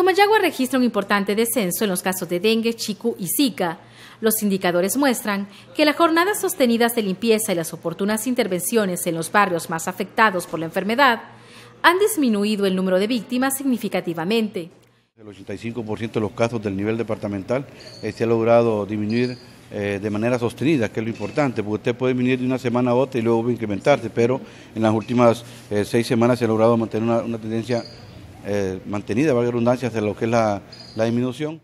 Comayagua registra un importante descenso en los casos de dengue, chiku y zika. Los indicadores muestran que las jornadas sostenidas de limpieza y las oportunas intervenciones en los barrios más afectados por la enfermedad han disminuido el número de víctimas significativamente. El 85% de los casos del nivel departamental eh, se ha logrado disminuir eh, de manera sostenida, que es lo importante, porque usted puede venir de una semana a otra y luego incrementarse, pero en las últimas eh, seis semanas se ha logrado mantener una tendencia eh, mantenida, valga redundancia, de lo que es la, la disminución.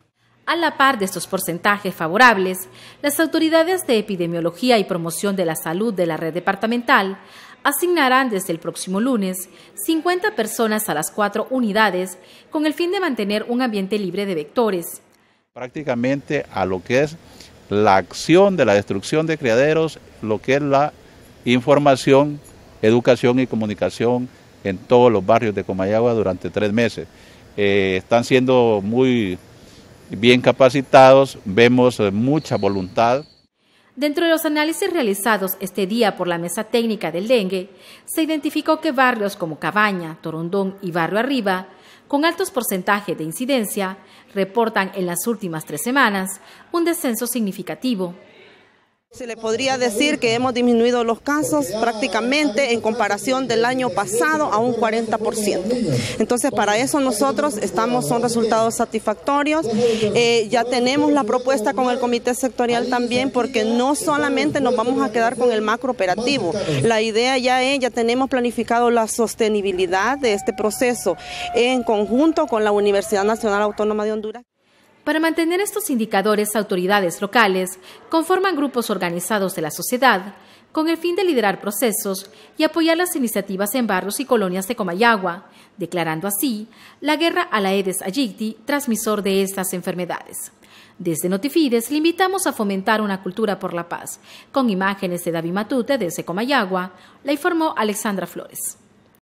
A la par de estos porcentajes favorables, las autoridades de epidemiología y promoción de la salud de la red departamental asignarán desde el próximo lunes 50 personas a las cuatro unidades con el fin de mantener un ambiente libre de vectores. Prácticamente a lo que es la acción de la destrucción de criaderos, lo que es la información, educación y comunicación en todos los barrios de Comayagua durante tres meses. Eh, están siendo muy bien capacitados, vemos eh, mucha voluntad. Dentro de los análisis realizados este día por la Mesa Técnica del Dengue, se identificó que barrios como Cabaña, Torondón y Barrio Arriba, con altos porcentajes de incidencia, reportan en las últimas tres semanas un descenso significativo. Se le podría decir que hemos disminuido los casos prácticamente en comparación del año pasado a un 40%. Entonces, para eso nosotros estamos, son resultados satisfactorios. Eh, ya tenemos la propuesta con el comité sectorial también, porque no solamente nos vamos a quedar con el macro operativo. La idea ya es, ya tenemos planificado la sostenibilidad de este proceso en conjunto con la Universidad Nacional Autónoma de Honduras. Para mantener estos indicadores, autoridades locales conforman grupos organizados de la sociedad con el fin de liderar procesos y apoyar las iniciativas en barrios y colonias de Comayagua, declarando así la guerra a la Aedes aegypti, transmisor de estas enfermedades. Desde Notifides le invitamos a fomentar una cultura por la paz, con imágenes de David Matute desde Comayagua, la informó Alexandra Flores.